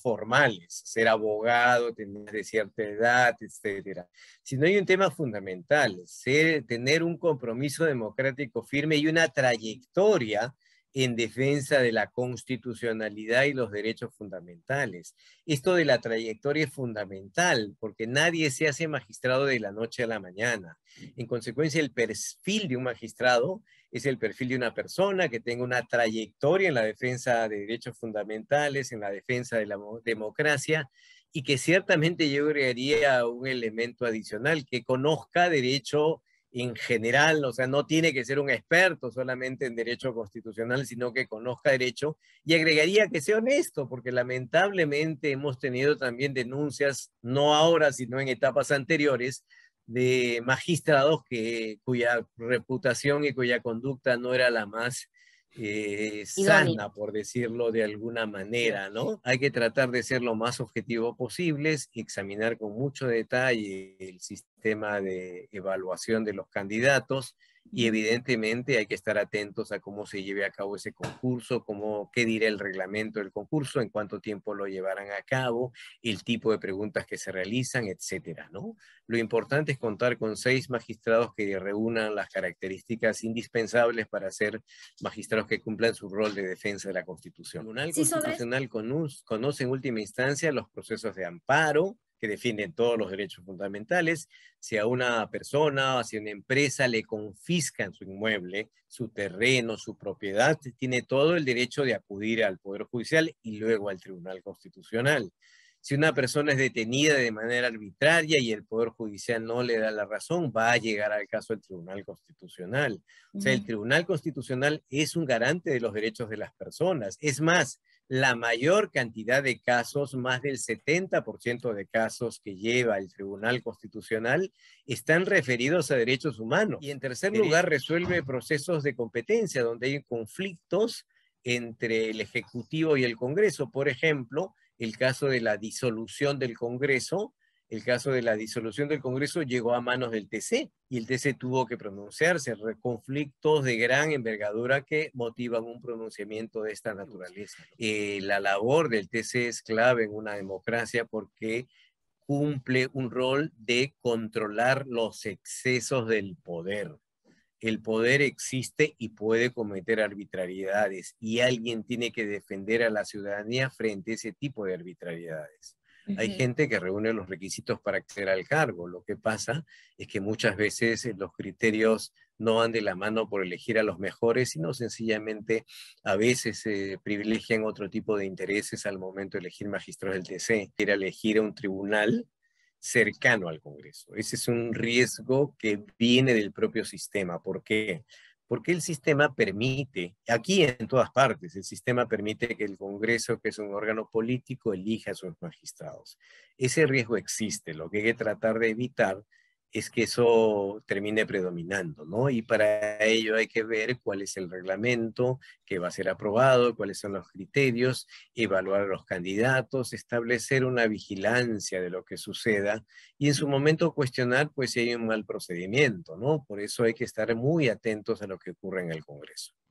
formales, ser abogado, tener de cierta edad, etcétera, no hay un tema fundamental, ser, tener un compromiso democrático firme y una trayectoria en defensa de la constitucionalidad y los derechos fundamentales. Esto de la trayectoria es fundamental porque nadie se hace magistrado de la noche a la mañana. En consecuencia, el perfil de un magistrado es el perfil de una persona que tenga una trayectoria en la defensa de derechos fundamentales, en la defensa de la democracia y que ciertamente yo agregaría un elemento adicional, que conozca derecho en general, o sea, no tiene que ser un experto solamente en derecho constitucional, sino que conozca derecho. Y agregaría que sea honesto, porque lamentablemente hemos tenido también denuncias, no ahora, sino en etapas anteriores, de magistrados que, cuya reputación y cuya conducta no era la más eh, sana, por decirlo de alguna manera, ¿no? Hay que tratar de ser lo más objetivo posible, examinar con mucho detalle el sistema tema de evaluación de los candidatos y evidentemente hay que estar atentos a cómo se lleve a cabo ese concurso, cómo, qué dirá el reglamento del concurso, en cuánto tiempo lo llevarán a cabo, el tipo de preguntas que se realizan, etcétera, ¿no? Lo importante es contar con seis magistrados que reúnan las características indispensables para ser magistrados que cumplan su rol de defensa de la Constitución. El Tribunal Constitucional conoce en última instancia los procesos de amparo, que defienden todos los derechos fundamentales, si a una persona o si a una empresa le confiscan su inmueble, su terreno, su propiedad, tiene todo el derecho de acudir al Poder Judicial y luego al Tribunal Constitucional. Si una persona es detenida de manera arbitraria y el Poder Judicial no le da la razón, va a llegar al caso del Tribunal Constitucional. O sea, el Tribunal Constitucional es un garante de los derechos de las personas. Es más, la mayor cantidad de casos, más del 70% de casos que lleva el Tribunal Constitucional, están referidos a derechos humanos. Y en tercer lugar, resuelve procesos de competencia donde hay conflictos entre el Ejecutivo y el Congreso. Por ejemplo, el caso de la disolución del Congreso el caso de la disolución del Congreso llegó a manos del TC y el TC tuvo que pronunciarse, conflictos de gran envergadura que motivan un pronunciamiento de esta naturaleza. Eh, la labor del TC es clave en una democracia porque cumple un rol de controlar los excesos del poder. El poder existe y puede cometer arbitrariedades y alguien tiene que defender a la ciudadanía frente a ese tipo de arbitrariedades. Hay gente que reúne los requisitos para acceder al cargo. Lo que pasa es que muchas veces eh, los criterios no van de la mano por elegir a los mejores, sino sencillamente a veces se privilegian otro tipo de intereses al momento de elegir magistrados del TC. Quiere elegir a un tribunal cercano al Congreso. Ese es un riesgo que viene del propio sistema. ¿Por qué? porque el sistema permite, aquí en todas partes, el sistema permite que el Congreso, que es un órgano político, elija a sus magistrados. Ese riesgo existe, lo que hay que tratar de evitar es que eso termine predominando, ¿no? Y para ello hay que ver cuál es el reglamento que va a ser aprobado, cuáles son los criterios, evaluar a los candidatos, establecer una vigilancia de lo que suceda y en su momento cuestionar pues si hay un mal procedimiento, ¿no? Por eso hay que estar muy atentos a lo que ocurre en el Congreso.